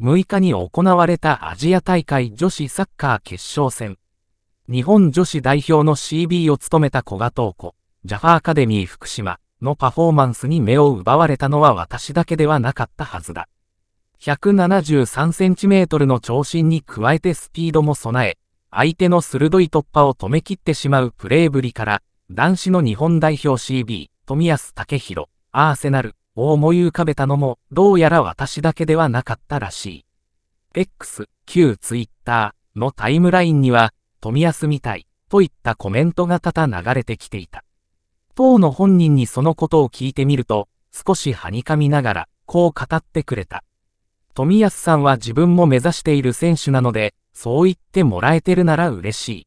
6日に行われたアジア大会女子サッカー決勝戦。日本女子代表の CB を務めた古賀東子、ジャファーアカデミー福島のパフォーマンスに目を奪われたのは私だけではなかったはずだ。173センチメートルの長身に加えてスピードも備え、相手の鋭い突破を止めきってしまうプレーぶりから、男子の日本代表 CB、富安武宏、アーセナル、を思い浮かべたのも、どうやら私だけではなかったらしい。X、旧 Twitter のタイムラインには、富安みたい、といったコメントが多々流れてきていた。当の本人にそのことを聞いてみると、少しはにかみながら、こう語ってくれた。富安さんは自分も目指している選手なので、そう言ってもらえてるなら嬉しい。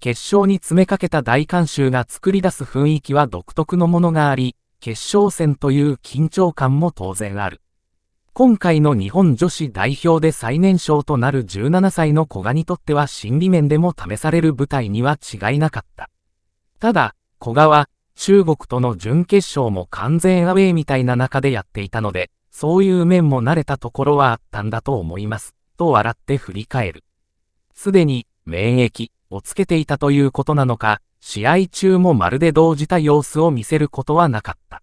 決勝に詰めかけた大観衆が作り出す雰囲気は独特のものがあり、決勝戦という緊張感も当然ある。今回の日本女子代表で最年少となる17歳の古賀にとっては心理面でも試される舞台には違いなかった。ただ、古賀は中国との準決勝も完全アウェイみたいな中でやっていたので、そういう面も慣れたところはあったんだと思います。と笑って振り返る。すでに、免疫、をつけていたということなのか、試合中もまるで動じた様子を見せることはなかった。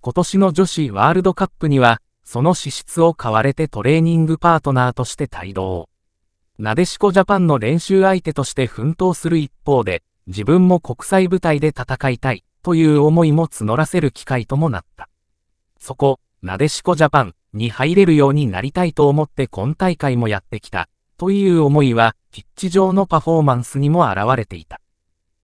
今年の女子ワールドカップには、その資質を買われてトレーニングパートナーとして帯同。なでしこジャパンの練習相手として奮闘する一方で、自分も国際舞台で戦いたいという思いも募らせる機会ともなった。そこ、なでしこジャパンに入れるようになりたいと思って今大会もやってきた。という思いは、ピッチ上のパフォーマンスにも現れていた。